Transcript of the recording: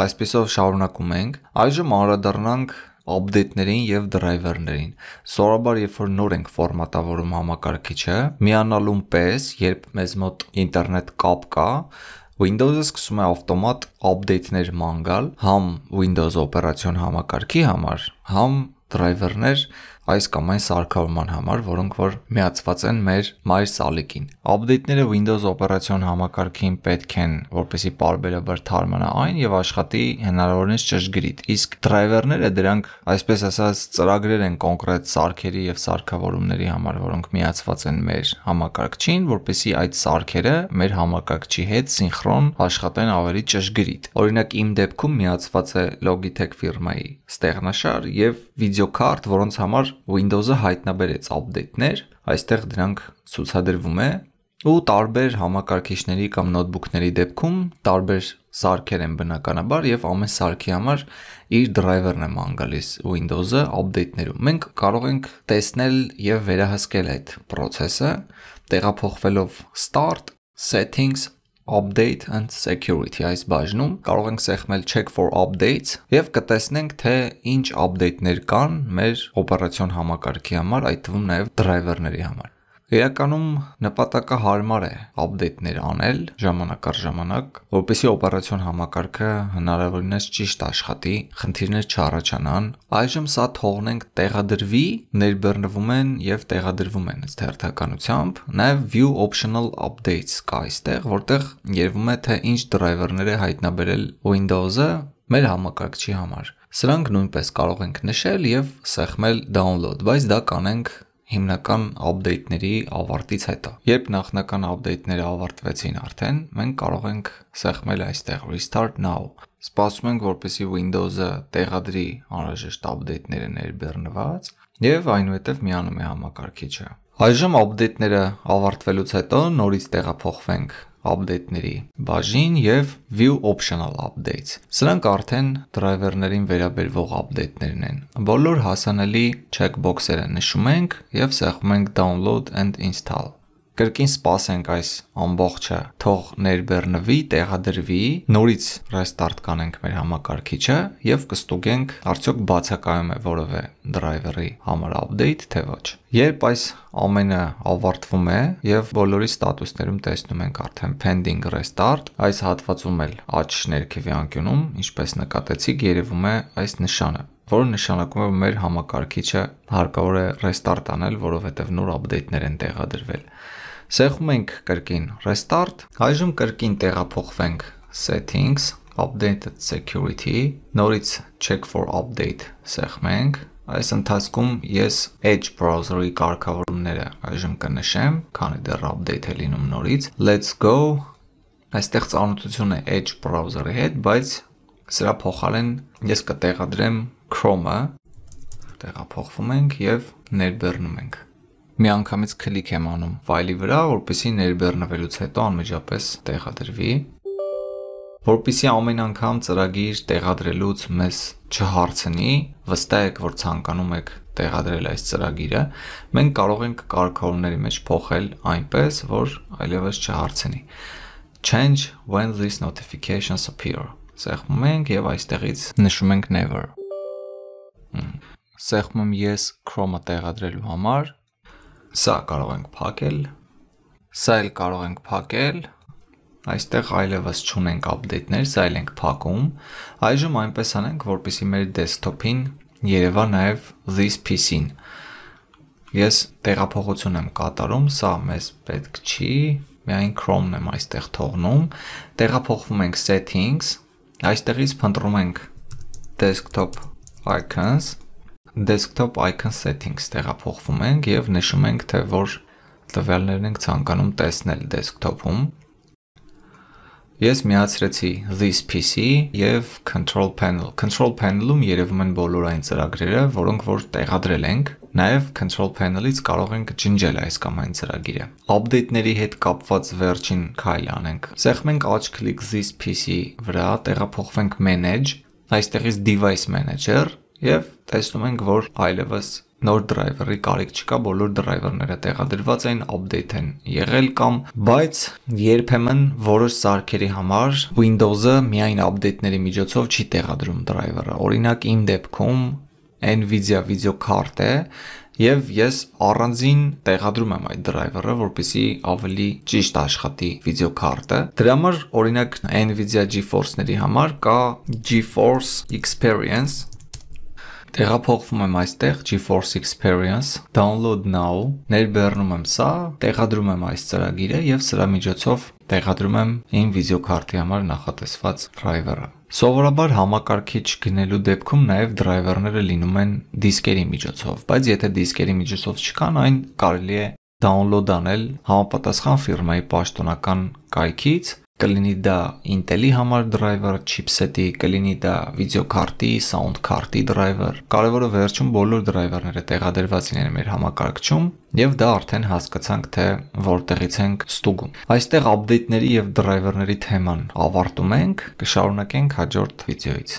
Այսպեսով շարունակում ենք։ Այժմ անդրադառնանք update-ներին եւ driver-ներին։ Սովորաբար երբ որ նոր ենք ֆորմատավորում համակարգիչը, միանալուն պես, երբ մեզ մոտ ինտերնետ կապ կա, Windows-ը սկսում է ավտոմատ update-ներ ման գալ համ Windows օպերացիոն համակարգի համար, համ driver-ներ այս կամ այն սարքավորման համար, որոնք որ միացված են մեր My սալիկին։ Update-ները Windows օպերացիոն համակարգին պետք են, որպեսզի բարբերաբար թարմանա այն եւ աշխատի հնարավորինս ճշգրիտ։ Իսկ driver-ները դրանք, այսպես ասած, ծրագրեր են կոնկրետ սարքերի եւ սարքավորումների համար, որոնք միացված են մեր համակարգչին, որպեսզի այդ սարքերը մեր համակարգչի հետ սինխրոն աշխատեն ավելի ճշգրիտ։ Օրինակ իմ դեպքում միացված է Logitech ֆիրմայի ստեղնաշար եւ վիդեոկարտ, որոնց համար համար Windows-ը հայտնաբերեց update-ներ, այստեղ դրանք ցուցադրվում է ու տարբեր համակարգիչների կամ նոթբուքների դեպքում տարբեր սարքեր են բնականաբար եւ ամեն սարքի համար իր driver-ն է ման գալիս Windows-ը update-ներում։ Մենք կարող ենք տեսնել եւ վերահսկել այդ process-ը, տեղափոխվելով start, settings update and security այս բաժնում կարող ենք սեղմել check for updates եւ կտեսնենք թե ինչ update-ներ կան մեր օպերացիոն համակարգի համար, այդ թվում նաեւ driver-ների համար։ Իրականում նպատակահարմար է update-ներ անել ժամանակ առ ժամանակ, որպեսզի օպերացիոն համակարգը հնարավորինս ճիշտ աշխատի, խնդիրներ չառաջանան։ Այժմ սա թողնենք տեղադրվի, ներբեռնվում են եւ տեղադրվում են ըստ հերթականությամբ։ Նաեւ view optional updates կա այստեղ, որտեղ երևում է թե ինչ driver-ներ է հայտնաբերել Windows-ը մեր համակարգչի համար։ Սրանք նույնպես կարող ենք նշել եւ սեղմել download, բայց դա կանենք հիմնական update-ների ավարտից հետո։ Երբ նախնական update-ները ավարտվեցին արդեն, մենք կարող ենք սեղմել այստեղ restart now։ Սպասում ենք, որպեսզի Windows-ը տեղադրի անհրաժեշտ update-ները ներբեռնված եւ այնուհետեւ միանում է համակարգիչը։ Այժմ update-ները ավարտվելուց հետո նորից տեղափոխվենք update-ների բաժին եւ view optional updates։ Սրանք արդեն driver-ներին վերաբերվող update-ներն են։ Բոլոր հասանելի checkbox-երը նշում ենք եւ սեղմում ենք download and install կրկին սպասենք այս ամբողջը, թող ներբեռնվի, տեղադրվի, նորից restart կանենք մեր համակարգիչը եւ կստուգենք արդյոք բացակայում է որևէ driver-ի համար update, թե ոչ։ Երբ այս ամենը ավարտվում է եւ բոլորի ստատուսներում տեսնում ենք արդեն pending restart, այս հատվածում էլ աճ ներքևի անկյունում, ինչպես նկատեցիք, երևում է այս նշանը որը նշանակում է մեր համակարգիչը հարկավոր է restart անել, որովհետև նոր update-ներ են տեղադրվել։ Սեղում ենք կրկին restart, այժմ կրկին տեղափոխվենք settings, updated security, նորից check for update սեղմենք, Այս ընթացքում ես Edge browser-ի կարգավորումները այժմ կնշեմ, քանի դեռ update է լինում նորից։ Let's go։ Այստեղ ծանոթություն է Edge browser-ի հետ, բայց սրա փոխարեն ես կտեղադրեմ Chrome-ը։ Տեղափոխվում ենք եւ ներբեռնում ենք միանգամից քլիկ եմ անում ֆայլի վրա, որպեսզի ներբեռնվելուց հետո անմիջապես տեղադրվի որպիսի ամեն անգամ ծրագիր տեղադրելուց մեզ չհարցնի, վստահ եք, որ ցանկանում եք տեղադրել այս ծրագիրը, մենք կարող ենք կարգավորների մեջ փոխել այնպես, որ այլևս չհարցնի։ Change when these notifications appear։ Սեղմում ենք եւ այստեղից նշում ենք never։ Սեղմում ես Chrome-ը տեղադրելու համար Սա կարող ենք փակել, սա էլ կարող ենք փակել, Այստեղ այլևս չունենք update-ներ, սա այլ ենք փակում։ Այժմ այնպես անենք, որպեսզի մեր desktop-ին երևա նաև this PC-ին։ Ես տեղափոխություն եմ կատարում, սա մեզ պետք չի, միայն Chrome-ն եմ այստեղ թողնում։ Տեղափոխվում ենք settings, այստեղից փնտրում ենք desktop icons, desktop icon settings տեղափոխվում ենք եւ նշում ենք, թե որ տվյալներն ենք ցանկանում տեսնել desktop-ում։ Ես միացրեցի this PC եւ control panel։ Control panel-ում երևում են բոլոր այն ծրագրերը, որոնք որ տեղադրել ենք։ Նաև control panel-ից կարող ենք ջնջել այս կամ այն ծրագիրը։ Update-ների հետ կապված վերջին քայլը անենք։ Սեղմենք աջ կլիկ this PC վրա, տեղափոխվենք manage, այստեղից device manager եւ տեսնում ենք, որ այլևս նոր driver-ի կարիք չկա, բոլոր driver-ները տեղադրված են, update են եղել կամ, բայց երբեմն որոշ սարքերի համար Windows-ը միայն update-ների միջոցով չի տեղադրում driver-ը։ Օրինակ, իմ դեպքում Nvidia videocard է, եւ ես առանձին տեղադրում եմ այդ driver-ը, որպեսզի ավելի ճիշտ աշխատի վիդեոկարտը։ Դրա համար օրինակ Nvidia GeForce-ների համար կա GeForce Experience Տեղափոխվում եմ այստեղ GeForce Experience, download now, ներբեռնում եմ սա, տեղադրում եմ այս ծրագիրը եւ սրա միջոցով տեղադրում եմ իմ վիդեոքարտի համար նախատեսված driver-ը։ Սովորաբար համակարգիչ գնելու դեպքում նաև driver-ները լինում են դիսկերի միջոցով, բայց եթե դիսկերի միջոցով չկան, այն կարելի է download անել համապատասխան ֆիրմայի պաշտոնական կայքից կլինի դա Intel-ի համար driver, chipset-ի, կլինի դա videocard-ի, sound card-ի driver։ Կարևորը վերջում բոլոր driver-ները տեղադրված լինեն մեր համակարգչում եւ դա արդեն հասկացանք թե որտեղից ենք ստուգում։ Այստեղ update-ների եւ driver-ների թեման ավարտում ենք, կշարունակենք հաջորդ վիդեոից։